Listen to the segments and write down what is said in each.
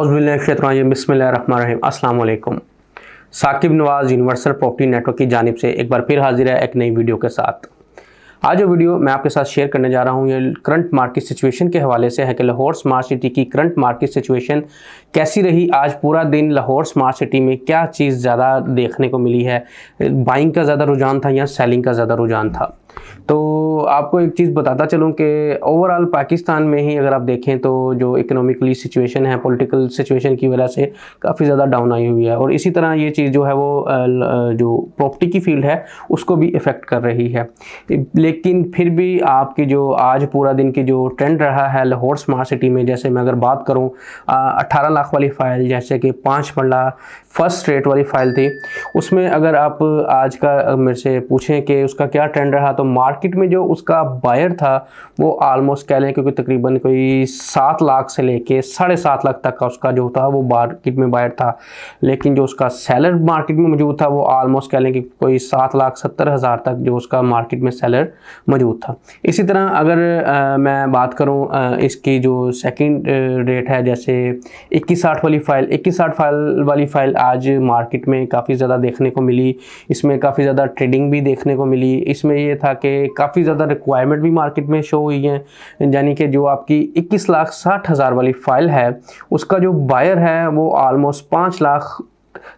अज़बिल्लाम अस्सलाम Saqib Nawaz universal property network की जानब से एक बार फिर हाजिर है एक नई वीडियो के साथ आज जो वीडियो मैं आपके साथ शेयर करने जा रहा हूँ ये करंट मार्केट सिचुएशन के हवाले से है कि लाहौर स्मार्ट सिटी की करंट मार्केट सिचुएशन कैसी रही आज पूरा दिन लाहौर स्मार्ट सिटी में क्या चीज़ ज़्यादा देखने को मिली है बाइंग का ज़्यादा रुझान था या सेलिंग का ज़्यादा रुझान था तो आपको एक चीज़ बताता चलूँ कि ओवरऑल पाकिस्तान में ही अगर आप देखें तो जो इकोनॉमिकली सिचुएशन है पॉलिटिकल सिचुएशन की वजह से काफ़ी ज़्यादा डाउन आई हुई है और इसी तरह ये चीज़ जो है वो जो प्रॉपर्टी की फील्ड है उसको भी इफ़ेक्ट कर रही है लेकिन फिर भी आपकी जो आज पूरा दिन की जो ट्रेंड रहा है लाहौर स्मार्ट सिटी में जैसे मैं अगर बात करूँ अट्ठारह लाख वाली फ़ाइल जैसे कि पाँच मरला फर्स्ट रेट वाली फ़ाइल थी उसमें अगर आप आज का मेरे से पूछें कि उसका क्या ट्रेंड रहा तो तो मार्केट में जो उसका बायर था वो आलमोस्ट कह लें क्योंकि तकरीबन कोई सात लाख से लेके साढ़े सात लाख तक का उसका जो था वो मार्केट में बायर था लेकिन जो उसका सेलर मार्केट में मौजूद था वो आलमोस्ट कह लें कि कोई सात लाख सत्तर हज़ार तक जो उसका मार्केट में सेलर मौजूद था इसी तरह अगर आ, मैं बात करूँ इसकी जो सेकेंड रेट है जैसे इक्कीस साठ वाली फ़ाइल इक्कीस साठ फाइल वाली फ़ाइल आज मार्केट में काफ़ी ज़्यादा देखने को मिली इसमें काफ़ी ज़्यादा ट्रेडिंग भी देखने को मिली इसमें यह था के काफ़ी ज़्यादा रिक्वायरमेंट भी मार्केट में शो हुई है यानी कि जो आपकी इक्कीस लाख साठ हज़ार वाली फ़ाइल है उसका जो बायर है वो आलमोस्ट पाँच लाख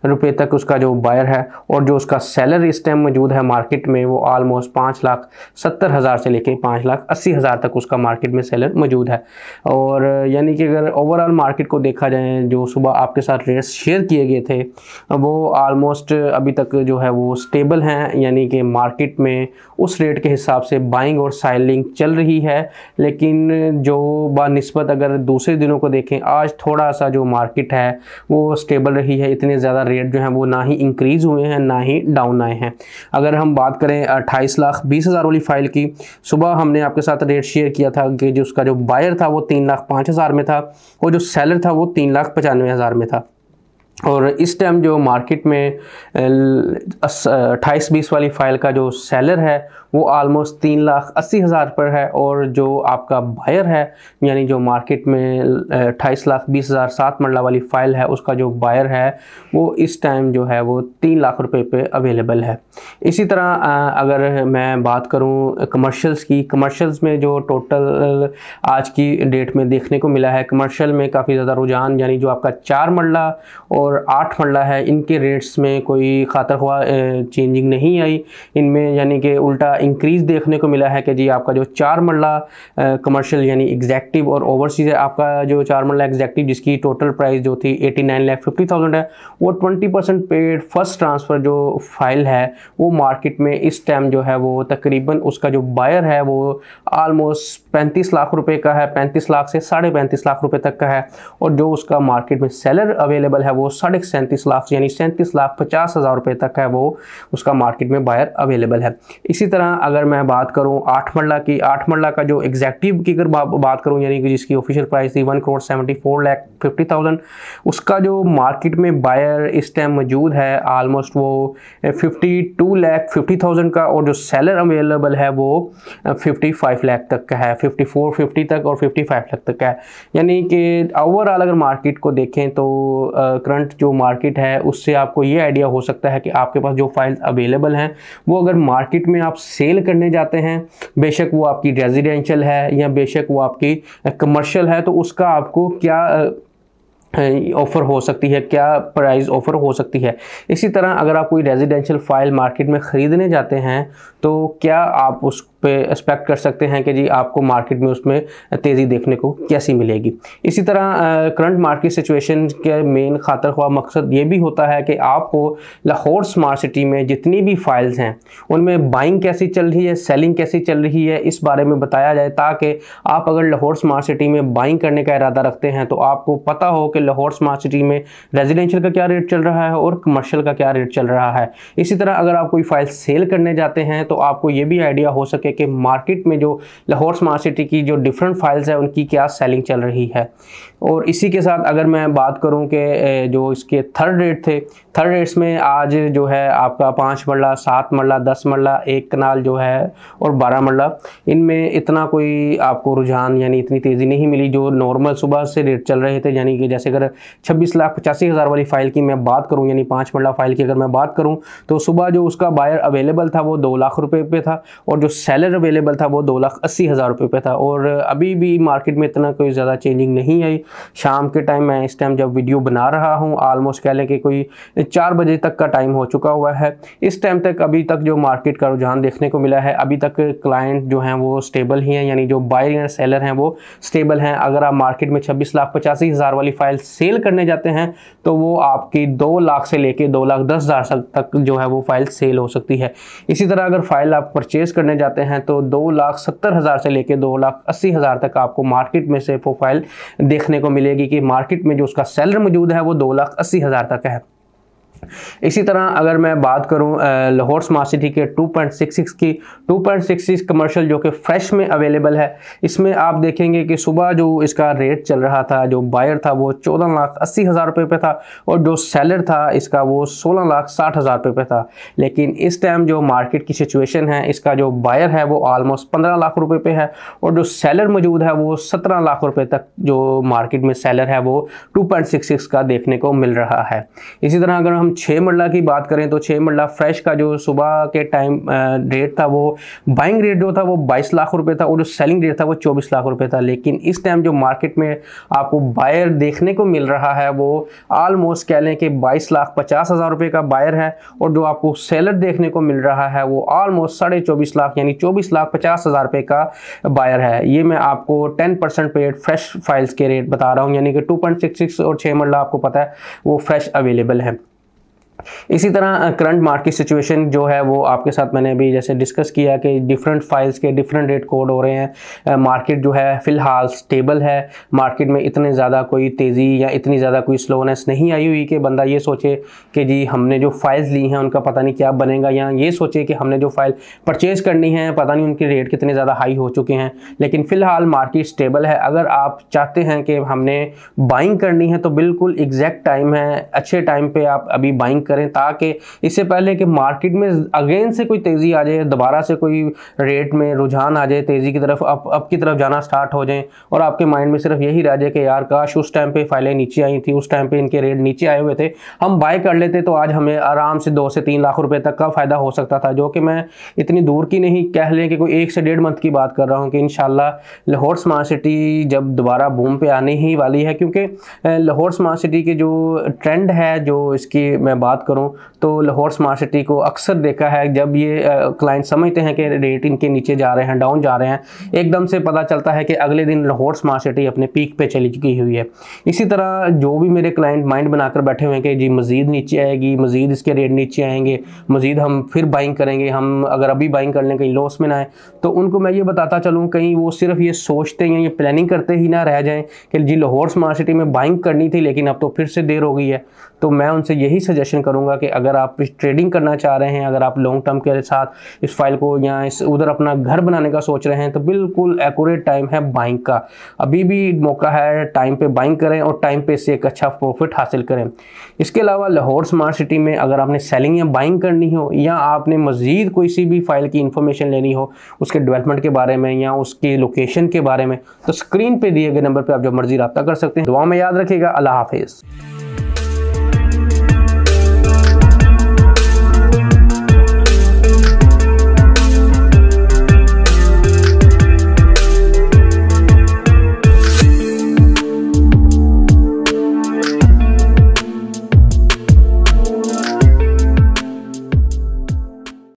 रुपए तक उसका जो बायर है और जो उसका सेलर इस टाइम मौजूद है मार्केट में वो आलमोस्ट पाँच लाख सत्तर हज़ार से लेके पाँच लाख अस्सी हज़ार तक उसका मार्केट में सेलर मौजूद है और यानी कि अगर ओवरऑल मार्केट को देखा जाए जो सुबह आपके साथ रेट्स शेयर किए गए थे वो आलमोस्ट अभी तक जो है वो स्टेबल हैं यानी कि मार्केट में उस रेट के हिसाब से बाइंग और सेलिंग चल रही है लेकिन जो बानस्बत अगर दूसरे दिनों को देखें आज थोड़ा सा जो मार्केट है वो स्टेबल रही है इतने ज़्यादा रेट जो है वो ना ही इंक्रीज़ हुए हैं ना ही डाउन आए हैं अगर हम बात करें अट्ठाईस लाख बीस हज़ार वाली फ़ाइल की सुबह हमने आपके साथ रेट शेयर किया था कि जो उसका जो बायर था वो तीन लाख पाँच हज़ार में था और जो सेलर था वो तीन लाख पचानवे हज़ार में था और इस टाइम जो मार्केट में अट्ठाईस बीस वाली फ़ाइल का जो सेलर है वो आलमोस्ट तीन लाख अस्सी हज़ार पर है और जो आपका बायर है यानी जो मार्केट में अट्ठाईस लाख बीस हज़ार सात मरला वाली फ़ाइल है उसका जो बायर है वो इस टाइम जो है वो तीन लाख रुपए पे अवेलेबल है इसी तरह अगर मैं बात करूं कमर्शल्स की कमर्शियल्स में जो टोटल आज की डेट में देखने को मिला है कमर्शल में काफ़ी ज़्यादा रुझान यानी जो आपका चार मरला और आठ मरला है इनके रेट्स में कोई खातर हुआ चेंजिंग नहीं आई इनमें यानी कि उल्टा इंक्रीज़ देखने को मिला है कि जी आपका जो चार मरला कमर्शियल यानी एग्जैक्टिव और ओवरसीज़ है आपका जो चार मरला एग्जैक्टिव जिसकी टोटल प्राइस जो थी eighty nine lakh fifty thousand है वो twenty percent paid first transfer जो फाइल है वो मार्केट में इस टाइम जो है वो तकरीबन उसका जो बायर है वो आलमोस्ट पैंतीस लाख रुपये का है पैंतीस लाख से साढ़े पैंतीस लाख रुपये तक का है और जो उसका मार्केट में सेलर अवेलेबल है वो साढ़े सैंतीस लाख यानी सैंतीस लाख पचास हज़ार रुपये तक है वो उसका मार्केट में बायर अवेलेबल है इसी तरह अगर मैं बात करूँ आठ मरला की आठ मरला का जो एग्जैक्टिव की अगर बात करूँ यानी कि जिसकी ऑफिशियल प्राइस थी one crore seventy four lakh fifty thousand उसका जो मार्केट में बायर इस टाइम मौजूद है आलमोस्ट वो fifty two lakh fifty thousand का और जो सेलर अवेलेबल है वो फिफ्टी फाइव लैख तक का है फिफ्टी फोर फिफ्टी तक और फिफ्टी फाइव लैख तक का है यानी कि ओवरऑल अगर मार्केट को देखें तो करंट जो मार्केट है उससे आपको ये आइडिया हो सकता है कि आपके पास जो फाइल्स अवेलेबल हैं वो अगर मार्केट में आप सेल करने जाते हैं बेशक वो आपकी रेजिडेंशियल है या बेशक वो आपकी कमर्शियल है तो उसका आपको क्या ऑफ़र हो सकती है क्या प्राइस ऑफ़र हो सकती है इसी तरह अगर आप कोई रेजिडेंशियल फ़ाइल मार्केट में ख़रीदने जाते हैं तो क्या आप उस पे एक्सपेक्ट कर सकते हैं कि जी आपको मार्केट में उसमें तेज़ी देखने को कैसी मिलेगी इसी तरह करंट मार्केट सिचुएशन के मेन खातर हुआ मकसद ये भी होता है कि आपको लाहौर स्मार्ट सिटी में जितनी भी फाइल्स हैं उनमें बाइंग कैसी चल रही है सेलिंग कैसी चल रही है इस बारे में बताया जाए ताकि आप अगर लाहौर स्मार्ट सिटी में बाइंग करने का इरादा रखते हैं तो आपको पता हो कि लाहौर स्मार्ट सिटी में रेजिडेंशियल का क्या रेट चल रहा है और कमर्शियल का क्या रेट चल रहा है इसी तरह अगर आप कोई फाइल सेल करने जाते हैं तो आपको ये भी आइडिया हो सके कि मार्केट में जो लाहौर स्मार्ट सिटी की जो डिफरेंट फाइल्स हैं उनकी क्या सेलिंग चल रही है और इसी के साथ अगर मैं बात करूं कि जो इसके थर्ड रेट थे थर्ड रेट्स में आज जो है आपका पाँच मरला सात मरला दस मरला एक कनाल जो है और बारह मरला इनमें इतना कोई आपको रुझान यानी इतनी तेज़ी नहीं मिली जो नॉर्मल सुबह से रेट चल रहे थे यानी कि जैसे अगर छब्बीस लाख पचासी हज़ार वाली फ़ाइल की मैं बात करूँ यानी पाँच मरला फ़ाइल की अगर मैं बात करूँ तो सुबह जो उसका बायर अवेलेबल था वो दो लाख रुपये पे था और जो सैलर अवेलेबल था वो दो लाख अस्सी हज़ार रुपये पे था और अभी भी मार्केट में इतना कोई ज़्यादा चेंजिंग नहीं आई शाम के टाइम मैं इस टाइम जब वीडियो बना रहा हूँ आलमोस्ट कह लें कि कोई चार बजे तक का टाइम हो चुका हुआ है इस टाइम तक अभी तक जो मार्केट का रुझान देखने को मिला है अभी तक क्लाइंट जो हैं वो स्टेबल ही हैं यानी जो बायर या सेलर हैं वो स्टेबल हैं अगर आप मार्केट में छब्बीस लाख पचासी हज़ार वाली फाइल सेल करने जाते हैं तो वो आपकी दो लाख से लेके दो लाख दस हज़ार तक जो है वो फाइल सेल हो सकती है इसी तरह अगर फाइल आप परचेज़ करने जाते हैं हैं तो दो लाख सत्तर हज़ार से लेकर दो लाख अस्सी हज़ार तक आपको मार्केट में से प्रोफाइल देखने को मिलेगी कि मार्केट में जो उसका सेलर मौजूद है वो दो लाख अस्सी हज़ार तक है इसी तरह अगर मैं बात करूं लाहौर स्मार्ट सिटी के 2.66 की 2.66 कमर्शियल जो कि फ्रेश में अवेलेबल है इसमें आप देखेंगे कि सुबह जो इसका रेट चल रहा था जो बायर था वो चौदह लाख अस्सी हज़ार रुपये पे था और जो सेलर था इसका वो सोलह लाख साठ हज़ार रुपये पे था लेकिन इस टाइम जो मार्केट की सिचुएशन है इसका जो बायर है वो आलमोस्ट पंद्रह लाख रुपये पे है और जो सेलर मौजूद है वो सत्रह लाख रुपये तक जो मार्केट में सेलर है वो टू का देखने को मिल रहा है इसी तरह अगर हम छः मरला की बात करें तो छः मरला फ्रेश का जो सुबह के टाइम रेट था वो बाइंग रेट जो था वो बाईस लाख रुपये था और जो सेलिंग रेट था वो चौबीस लाख रुपये था लेकिन इस टाइम जो मार्केट में आपको बायर देखने को मिल रहा है वो आलमोस्ट कह लें कि बाईस लाख पचास हज़ार रुपये का बायर है और जो आपको सेलर देखने को मिल रहा है वो आलमोस्ट साढ़े चौबीस लाख यानी चौबीस लाख पचास हज़ार रुपये का बायर है ये मैं आपको टेन परसेंट पे फ्रेश फाइल्स के रेट बता रहा हूँ यानी कि टू पॉइंट सिक्स सिक्स और छः मरला आपको पता है वो फ्रेश अवेलेबल है इसी तरह करंट मार्केट सिचुएशन जो है वो आपके साथ मैंने अभी जैसे डिस्कस किया कि डिफरेंट फाइल्स के डिफरेंट रेट कोड हो रहे हैं मार्केट जो है फ़िलहाल स्टेबल है मार्केट में इतने ज़्यादा कोई तेज़ी या इतनी ज़्यादा कोई स्लोनेस नहीं आई हुई कि बंदा ये सोचे कि जी हमने जो फाइल्स ली हैं उनका पता नहीं क्या बनेगा या ये सोचे कि हमने जो फाइल परचेज़ करनी है पता नहीं उनके रेट कितने ज़्यादा हाई हो चुके हैं लेकिन फ़िलहाल मार्केट स्टेबल है अगर आप चाहते हैं कि हमने बाइंग करनी है तो बिल्कुल एग्जैक्ट टाइम है अच्छे टाइम पर आप अभी बाइंग करें ताकि इससे पहले कि मार्केट में अगेन से कोई तेज़ी आ जाए दोबारा से कोई रेट में रुझान आ जाए तेज़ी की तरफ अप अप की तरफ जाना स्टार्ट हो जाए और आपके माइंड में सिर्फ यही रह जाए कि यार काश उस टाइम पर फाइलें नीचे आई थी उस टाइम पर इनके रेट नीचे आए हुए थे हम बाय कर लेते तो आज हमें आराम से दो से तीन लाख रुपये तक का फ़ायदा हो सकता था जो कि मैं इतनी दूर की नहीं कह लें कि कोई एक से डेढ़ मंथ की बात कर रहा हूँ कि इन लाहौर स्मार्ट सिटी जब दोबारा बूम पे आने ही वाली है क्योंकि लाहौर स्मार्ट सिटी के जो ट्रेंड है जो इसकी मैं बात बात करूँ तो लाहौर स्मार्ट सिटी को अक्सर देखा है जब ये क्लाइंट समझते हैं कि रेट इनके नीचे जा रहे हैं डाउन जा रहे हैं एकदम से पता चलता है कि अगले दिन लाहौर स्मार्ट सिटी अपने पीक पर चली चुकी हुई है इसी तरह जो भी मेरे क्लाइंट माइंड बनाकर बैठे हुए हैं कि जी मज़ीद नीचे आएगी मज़ीद इसके रेट नीचे आएंगे मज़ीद हम फिर बाइंग करेंगे हम अगर अभी बाइंग कर लें कहीं लॉस में ना आए तो उनको मैं ये बताता चलूँ कहीं वो सिर्फ ये सोचते हैं ये प्लानिंग करते ही ना रह जाएँ कि जी लाहौर स्मार्ट सिटी में बाइंग करनी थी लेकिन अब तो फिर से देर हो गई है तो मैं उनसे यही सजेशन करूँगा कि अगर आप इस ट्रेडिंग करना चाह रहे हैं अगर आप लॉन्ग टर्म के साथ इस फाइल को या इस उधर अपना घर बनाने का सोच रहे हैं तो बिल्कुल एकूरेट टाइम है बाइंग का अभी भी मौका है टाइम पर बाइंग करें और टाइम पर इससे एक अच्छा प्रॉफिट हासिल करें इसके अलावा लाहौर स्मार्ट सिटी में अगर आपने सेलिंग या बाइंग करनी हो या आपने मज़ीद किसी भी फाइल की इन्फॉर्मेशन लेनी हो उसके डेवलपमेंट के बारे में या उसकी लोकेशन के बारे में तो स्क्रीन पर दिए गए नंबर पर आप जो मर्जी रब्ता कर सकते हैं दुआ में याद रखिएगा अल्लाह हाफिज़